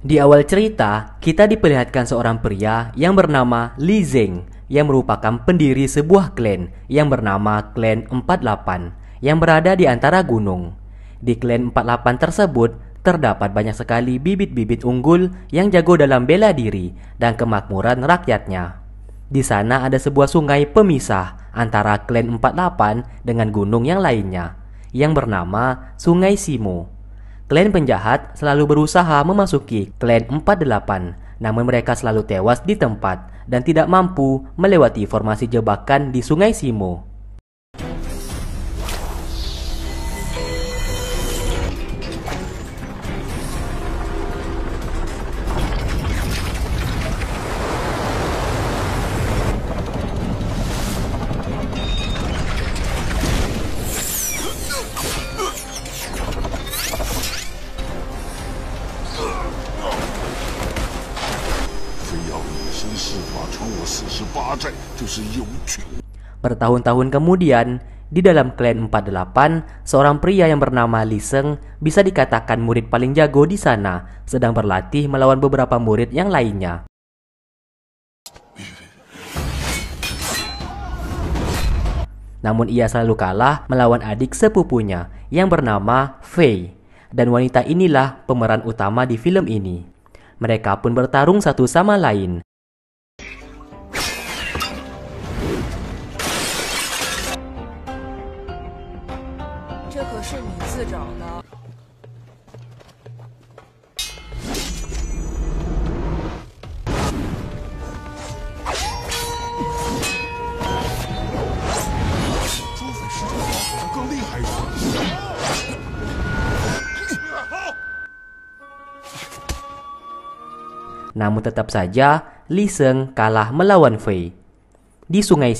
Di awal cerita, kita diperlihatkan seorang pria yang bernama Li Zeng yang merupakan pendiri sebuah klan yang bernama Klan 48 yang berada di antara gunung. Di Klan 48 tersebut terdapat banyak sekali bibit-bibit unggul yang jago dalam bela diri dan kemakmuran rakyatnya. Di sana ada sebuah sungai pemisah antara Klan 48 dengan gunung yang lainnya yang bernama Sungai Simo. Klan penjahat selalu berusaha memasuki klan 48, namun mereka selalu tewas di tempat dan tidak mampu melewati formasi jebakan di Sungai Simo. Bertahun-tahun kemudian, di dalam klan 48, seorang pria yang bernama Li Seng bisa dikatakan murid paling jago di sana, sedang berlatih melawan beberapa murid yang lainnya. Namun ia selalu kalah melawan adik sepupunya yang bernama Fei. Dan wanita inilah pemeran utama di film ini. Mereka pun bertarung satu sama lain 这可是你自找的！遭灾时就比他更厉害一点。然而，依然，但，是，他，依然，不，甘，心，。然而，依然，但，是，他，依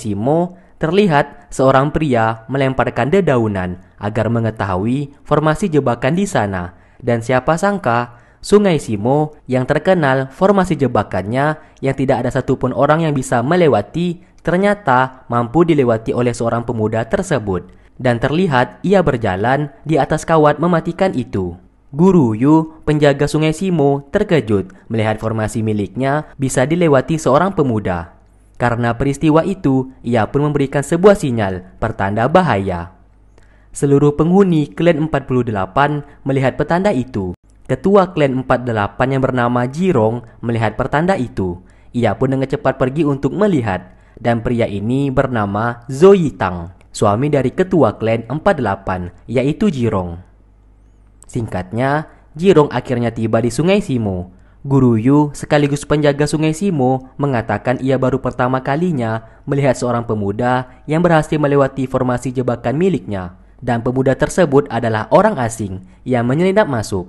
然，不，甘，心。Terlihat seorang pria melemparkan dedaunan agar mengetahui formasi jebakan di sana dan siapa sangka Sungai Simo yang terkenal formasi jebakannya yang tidak ada satupun orang yang bisa melewati ternyata mampu dilewati oleh seorang pemuda tersebut dan terlihat ia berjalan di atas kawat mematikan itu. Guru Yu, penjaga Sungai Simo, terkejut melihat formasi miliknya bisa dilewati seorang pemuda. Karena peristiwa itu, ia pun memberikan sebuah sinyal, pertanda bahaya. Seluruh penghuni klan 48 melihat petanda itu. Ketua klan 48 yang bernama Jirong melihat pertanda itu. Ia pun dengan cepat pergi untuk melihat dan pria ini bernama Zoe Tang, suami dari ketua klan 48 yaitu Jirong. Singkatnya, Jirong akhirnya tiba di Sungai Simo. Guru Yu sekaligus penjaga sungai Simo mengatakan ia baru pertama kalinya melihat seorang pemuda yang berhasil melewati formasi jebakan miliknya dan pemuda tersebut adalah orang asing yang menyelinap masuk.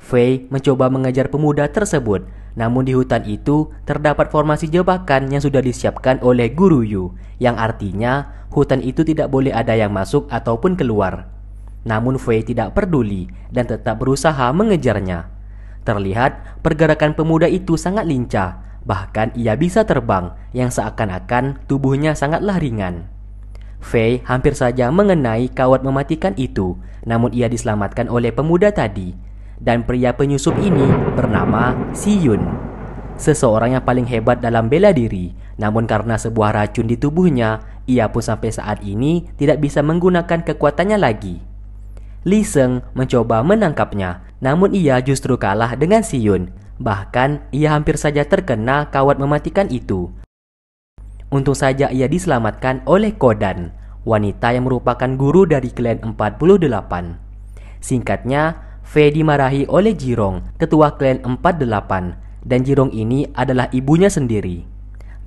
Fei mencoba mengejar pemuda tersebut, namun di hutan itu terdapat formasi jebakan yang sudah disiapkan oleh Guru Yu, yang artinya hutan itu tidak boleh ada yang masuk ataupun keluar. Namun Fei tidak peduli dan tetap berusaha mengejarnya. Terlihat pergerakan pemuda itu sangat lincah, bahkan ia bisa terbang yang seakan-akan tubuhnya sangatlah ringan. Fei hampir saja mengenai kawat mematikan itu, namun ia diselamatkan oleh pemuda tadi. Dan pria penyusup ini bernama Si Yun. Seseorang yang paling hebat dalam bela diri, namun karena sebuah racun di tubuhnya, ia pun sampai saat ini tidak bisa menggunakan kekuatannya lagi. Li Seng mencoba menangkapnya, namun ia justru kalah dengan Siyun. Bahkan ia hampir saja terkena kawat mematikan itu. Untung saja ia diselamatkan oleh Kodan, wanita yang merupakan guru dari klan 48. Singkatnya, Fe dimarahi oleh Jirong, ketua klan 48, dan Jirong ini adalah ibunya sendiri.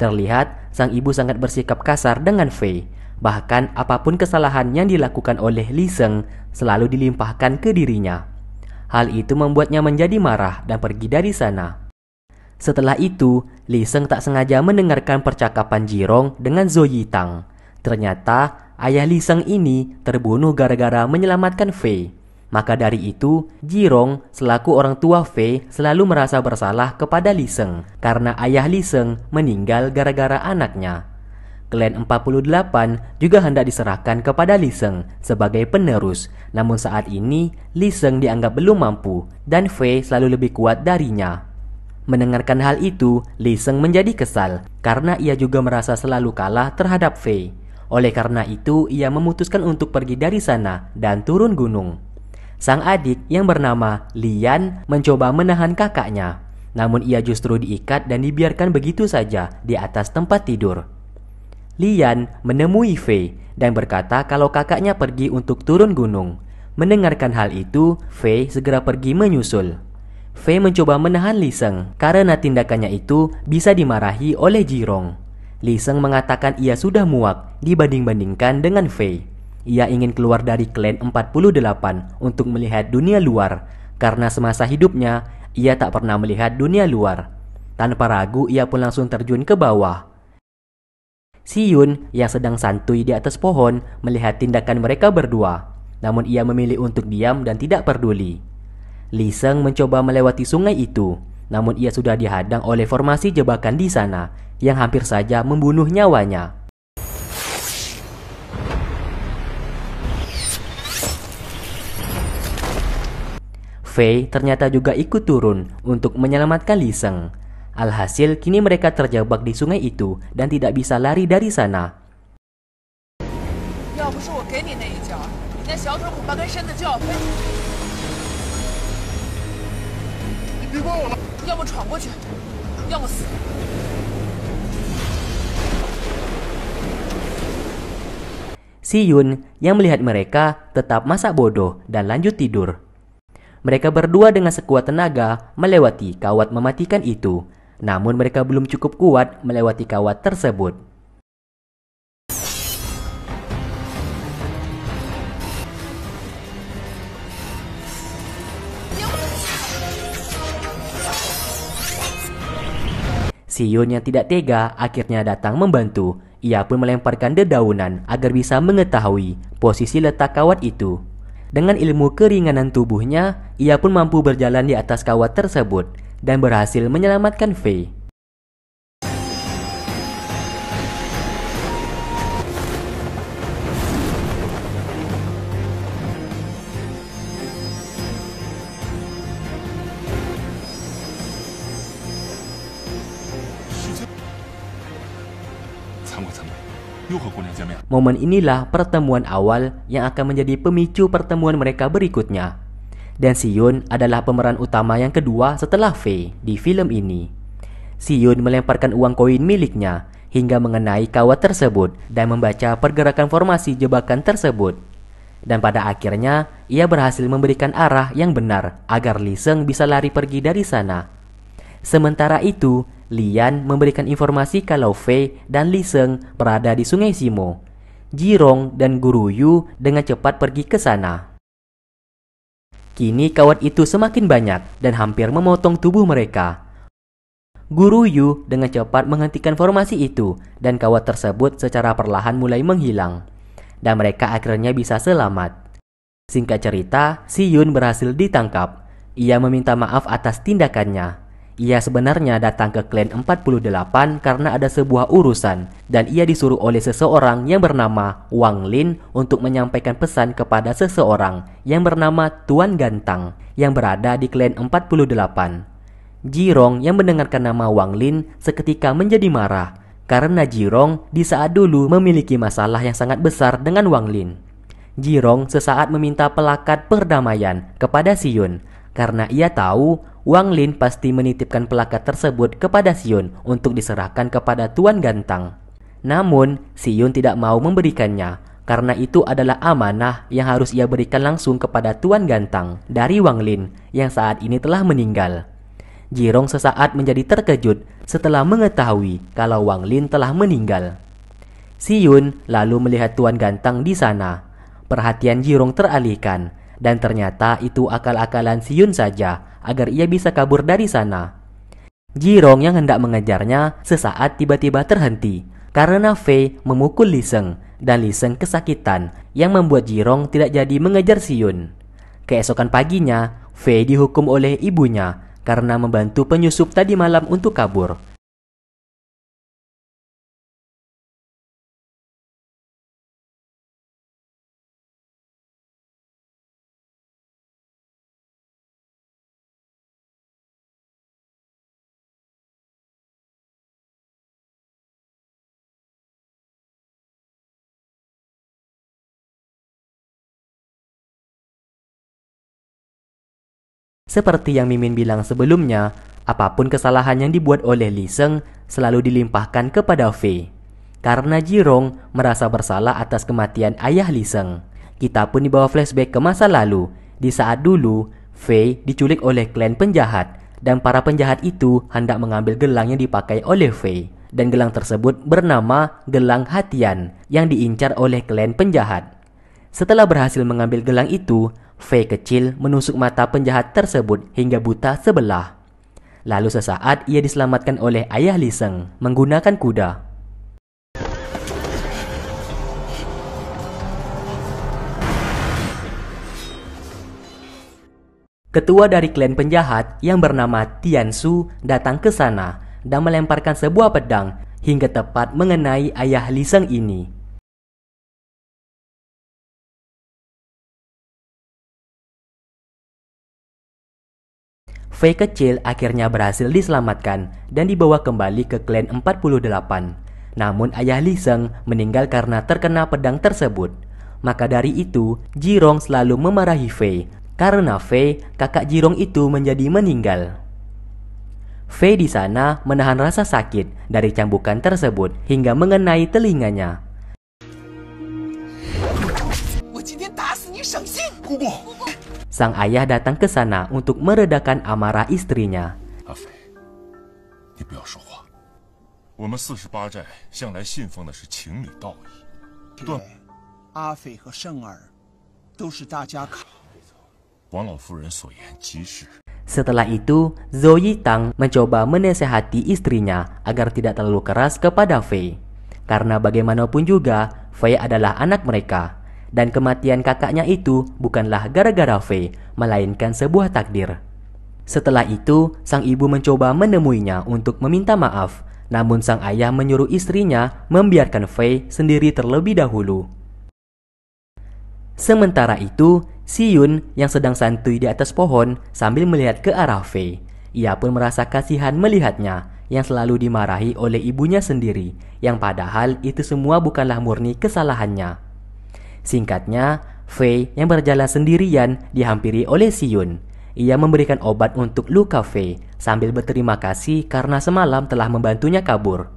Terlihat, sang ibu sangat bersikap kasar dengan Fe. bahkan apapun kesalahan yang dilakukan oleh Li Seng selalu dilimpahkan ke dirinya. Hal itu membuatnya menjadi marah dan pergi dari sana. Setelah itu, Li Seng tak sengaja mendengarkan percakapan Jirong dengan Zhou Yitang. Ternyata, ayah Li Seng ini terbunuh gara-gara menyelamatkan Fei. Maka dari itu, Jirong selaku orang tua Fei selalu merasa bersalah kepada Li Seng karena ayah Li Seng meninggal gara-gara anaknya. Klan 48 juga hendak diserahkan kepada Li Seng sebagai penerus. Namun saat ini, Li Seng dianggap belum mampu dan Fei selalu lebih kuat darinya. Mendengarkan hal itu, Li Seng menjadi kesal karena ia juga merasa selalu kalah terhadap Fei. Oleh karena itu, ia memutuskan untuk pergi dari sana dan turun gunung. Sang adik yang bernama Lian mencoba menahan kakaknya. Namun ia justru diikat dan dibiarkan begitu saja di atas tempat tidur. Lian menemui Fei dan berkata kalau kakaknya pergi untuk turun gunung. Mendengarkan hal itu, Fei segera pergi menyusul. Fei mencoba menahan Liseng karena tindakannya itu bisa dimarahi oleh Jirong. Liseng mengatakan ia sudah muak dibanding-bandingkan dengan Fei. Ia ingin keluar dari klan 48 untuk melihat dunia luar karena semasa hidupnya ia tak pernah melihat dunia luar. Tanpa ragu ia pun langsung terjun ke bawah Si Yun yang sedang santuy di atas pohon melihat tindakan mereka berdua, namun ia memilih untuk diam dan tidak peduli. Li Seng mencoba melewati sungai itu, namun ia sudah dihadang oleh formasi jebakan di sana yang hampir saja membunuh nyawanya. Fei ternyata juga ikut turun untuk menyelamatkan Li Seng, Alhasil, kini mereka terjebak di sungai itu dan tidak bisa lari dari sana. Si Yun yang melihat mereka tetap masa bodoh dan lanjut tidur. Mereka berdua dengan sekuat tenaga melewati kawat mematikan itu namun mereka belum cukup kuat melewati kawat tersebut. Yun yang tidak tega akhirnya datang membantu. Ia pun melemparkan dedaunan agar bisa mengetahui posisi letak kawat itu. Dengan ilmu keringanan tubuhnya, ia pun mampu berjalan di atas kawat tersebut dan berhasil menyelamatkan V. Momen inilah pertemuan awal yang akan menjadi pemicu pertemuan mereka berikutnya dan Siyun adalah pemeran utama yang kedua setelah Fei di film ini. Siyun melemparkan uang koin miliknya hingga mengenai kawat tersebut dan membaca pergerakan formasi jebakan tersebut. Dan pada akhirnya, ia berhasil memberikan arah yang benar agar Li Seng bisa lari pergi dari sana. Sementara itu, Lian memberikan informasi kalau Fei dan Li Seng berada di Sungai Simo. Jirong dan Guru Yu dengan cepat pergi ke sana. Kini kawat itu semakin banyak dan hampir memotong tubuh mereka. Guru Yu dengan cepat menghentikan formasi itu dan kawat tersebut secara perlahan mulai menghilang. Dan mereka akhirnya bisa selamat. Singkat cerita, Si Yun berhasil ditangkap. Ia meminta maaf atas tindakannya ia sebenarnya datang ke klan 48 karena ada sebuah urusan dan ia disuruh oleh seseorang yang bernama Wang Lin untuk menyampaikan pesan kepada seseorang yang bernama Tuan Gantang yang berada di klan 48. Jirong yang mendengarkan nama Wang Lin seketika menjadi marah karena Jirong di saat dulu memiliki masalah yang sangat besar dengan Wang Lin. Jirong sesaat meminta pelakat perdamaian kepada Yun karena ia tahu Wang Lin pasti menitipkan pelakat tersebut kepada Xion untuk diserahkan kepada Tuan Gantang. Namun, Xion tidak mau memberikannya karena itu adalah amanah yang harus ia berikan langsung kepada Tuan Gantang dari Wang Lin yang saat ini telah meninggal. Jirong sesaat menjadi terkejut setelah mengetahui kalau Wang Lin telah meninggal. Yun lalu melihat Tuan Gantang di sana. Perhatian Jirong teralihkan dan ternyata itu akal-akalan Yun saja agar ia bisa kabur dari sana. Jirong yang hendak mengejarnya sesaat tiba-tiba terhenti karena Fei memukul Liseng dan Liseng kesakitan yang membuat Jirong tidak jadi mengejar Siyun. Keesokan paginya, Fei dihukum oleh ibunya karena membantu penyusup tadi malam untuk kabur Seperti yang Mimin bilang sebelumnya, apapun kesalahan yang dibuat oleh Seng selalu dilimpahkan kepada Fei. Karena Jirong merasa bersalah atas kematian ayah Seng. Kita pun dibawa flashback ke masa lalu, di saat dulu Fei diculik oleh klan penjahat dan para penjahat itu hendak mengambil gelang yang dipakai oleh Fei. Dan gelang tersebut bernama Gelang Hatian yang diincar oleh klan penjahat. Setelah berhasil mengambil gelang itu, V kecil menusuk mata penjahat tersebut hingga buta sebelah. Lalu sesaat ia diselamatkan oleh ayah Liseng menggunakan kuda. Ketua dari klan penjahat yang bernama Tian Su datang ke sana dan melemparkan sebuah pedang hingga tepat mengenai ayah Liseng ini. V kecil akhirnya berhasil diselamatkan dan dibawa kembali ke klan 48. Namun ayah Li Liseng meninggal karena terkena pedang tersebut. Maka dari itu, Jirong selalu memarahi Fei karena Fei, kakak Jirong itu menjadi meninggal. Fei di sana menahan rasa sakit dari cambukan tersebut hingga mengenai telinganya sang ayah datang ke sana untuk meredakan amarah istrinya. Setelah itu, Zhou Yitang mencoba menasehati istrinya agar tidak terlalu keras kepada Fei. Karena bagaimanapun juga, Fei adalah anak mereka. Dan kematian kakaknya itu bukanlah gara-gara V, melainkan sebuah takdir. Setelah itu, sang ibu mencoba menemuinya untuk meminta maaf, namun sang ayah menyuruh istrinya membiarkan V sendiri terlebih dahulu. Sementara itu, Si Yun yang sedang santuy di atas pohon sambil melihat ke arah V. Ia pun merasa kasihan melihatnya yang selalu dimarahi oleh ibunya sendiri, yang padahal itu semua bukanlah murni kesalahannya. Singkatnya, Fei yang berjalan sendirian dihampiri oleh Siyun. Ia memberikan obat untuk luka Fei sambil berterima kasih karena semalam telah membantunya kabur.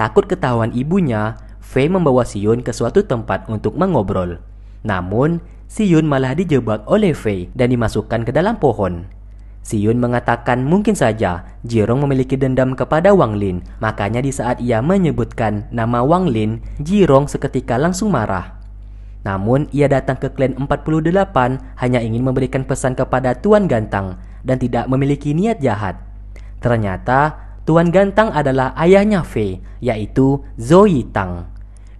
Takut ketahuan ibunya, Fei membawa Siyun ke suatu tempat untuk mengobrol. Namun, Siyun malah dijebak oleh Fei dan dimasukkan ke dalam pohon. Siyun mengatakan mungkin saja Jirong memiliki dendam kepada Wang Lin, makanya di saat ia menyebutkan nama Wang Lin, Jirong seketika langsung marah. Namun, ia datang ke klan 48 hanya ingin memberikan pesan kepada Tuan Gantang dan tidak memiliki niat jahat. Ternyata, Tuan Gantang adalah ayahnya Fei, yaitu Zoe Tang.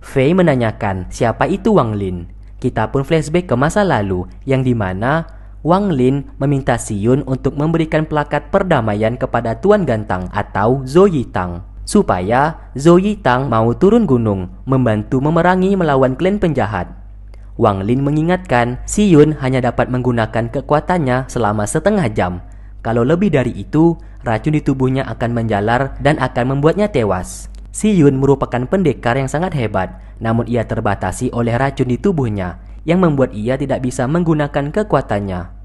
Fei menanyakan siapa itu Wang Lin. Kita pun flashback ke masa lalu yang dimana Wang Lin meminta siyun untuk memberikan plakat perdamaian kepada Tuan Gantang atau Zoe Tang supaya Zoe Tang mau turun gunung membantu memerangi melawan klan penjahat. Wang Lin mengingatkan, Si Yun hanya dapat menggunakan kekuatannya selama setengah jam. Kalau lebih dari itu, racun di tubuhnya akan menjalar dan akan membuatnya tewas. Si Yun merupakan pendekar yang sangat hebat, namun ia terbatasi oleh racun di tubuhnya yang membuat ia tidak bisa menggunakan kekuatannya.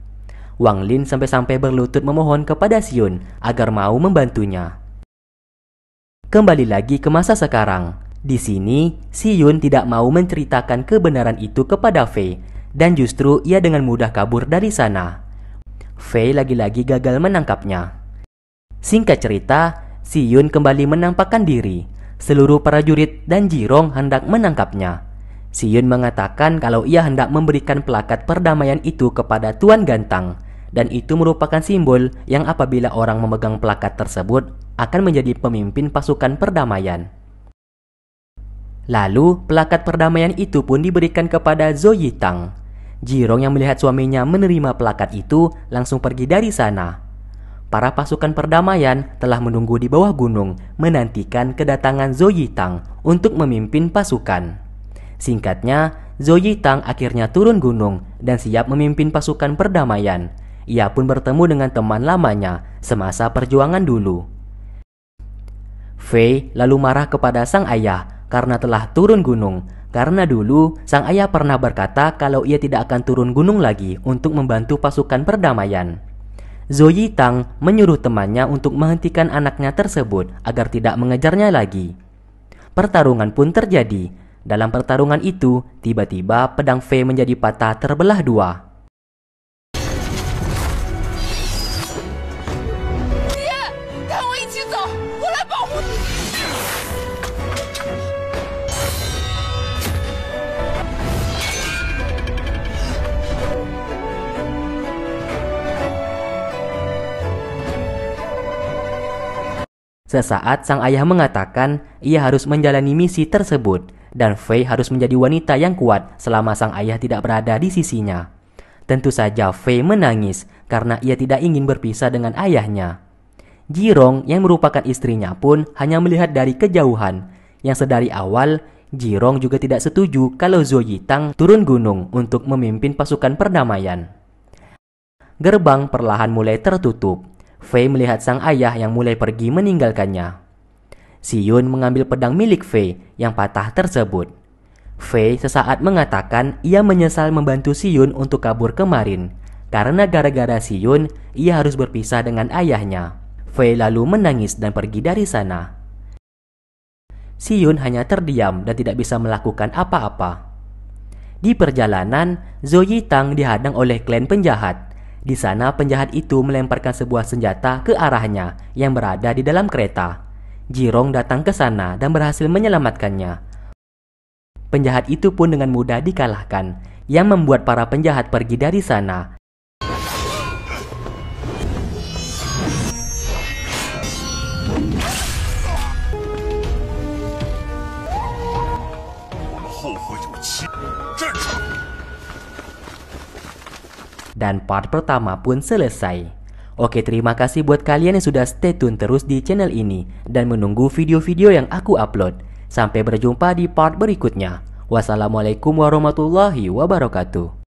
Wang Lin sampai-sampai berlutut memohon kepada Si Yun agar mau membantunya. Kembali lagi ke masa sekarang, di sini, Si Yun tidak mau menceritakan kebenaran itu kepada Fei, dan justru ia dengan mudah kabur dari sana. Fei lagi-lagi gagal menangkapnya. Singkat cerita, Si Yun kembali menampakkan diri. Seluruh para prajurit dan Jirong hendak menangkapnya. Si Yun mengatakan kalau ia hendak memberikan pelakat perdamaian itu kepada Tuan Gantang, dan itu merupakan simbol yang apabila orang memegang pelakat tersebut akan menjadi pemimpin pasukan perdamaian. Lalu, pelakat perdamaian itu pun diberikan kepada Zoyi Tang. Jirong yang melihat suaminya menerima pelakat itu langsung pergi dari sana. Para pasukan perdamaian telah menunggu di bawah gunung menantikan kedatangan Zoyi Tang untuk memimpin pasukan. Singkatnya, Zoyi Tang akhirnya turun gunung dan siap memimpin pasukan perdamaian. Ia pun bertemu dengan teman lamanya semasa perjuangan dulu. Fei lalu marah kepada sang ayah karena telah turun gunung. Karena dulu, sang ayah pernah berkata kalau ia tidak akan turun gunung lagi untuk membantu pasukan perdamaian. Zoyi Tang menyuruh temannya untuk menghentikan anaknya tersebut agar tidak mengejarnya lagi. Pertarungan pun terjadi. Dalam pertarungan itu, tiba-tiba pedang Fei menjadi patah terbelah dua. Sesaat sang ayah mengatakan ia harus menjalani misi tersebut dan Faye harus menjadi wanita yang kuat selama sang ayah tidak berada di sisinya. Tentu saja Faye menangis karena ia tidak ingin berpisah dengan ayahnya. Jirong yang merupakan istrinya pun hanya melihat dari kejauhan. Yang sedari awal, Jirong juga tidak setuju kalau Zhou Yitang turun gunung untuk memimpin pasukan perdamaian. Gerbang perlahan mulai tertutup Fei melihat sang ayah yang mulai pergi meninggalkannya. Si Yun mengambil pedang milik Fei yang patah tersebut. Fei sesaat mengatakan ia menyesal membantu Si Yun untuk kabur kemarin, karena gara-gara Si Yun ia harus berpisah dengan ayahnya. Fei lalu menangis dan pergi dari sana. Si Yun hanya terdiam dan tidak bisa melakukan apa-apa. Di perjalanan, Zoe Tang dihadang oleh klan penjahat. Di sana penjahat itu melemparkan sebuah senjata ke arahnya yang berada di dalam kereta. Jirong datang ke sana dan berhasil menyelamatkannya. Penjahat itu pun dengan mudah dikalahkan, yang membuat para penjahat pergi dari sana Dan part pertama pun selesai. Oke terima kasih buat kalian yang sudah stay tune terus di channel ini dan menunggu video-video yang aku upload. Sampai berjumpa di part berikutnya. Wassalamualaikum warahmatullahi wabarakatuh.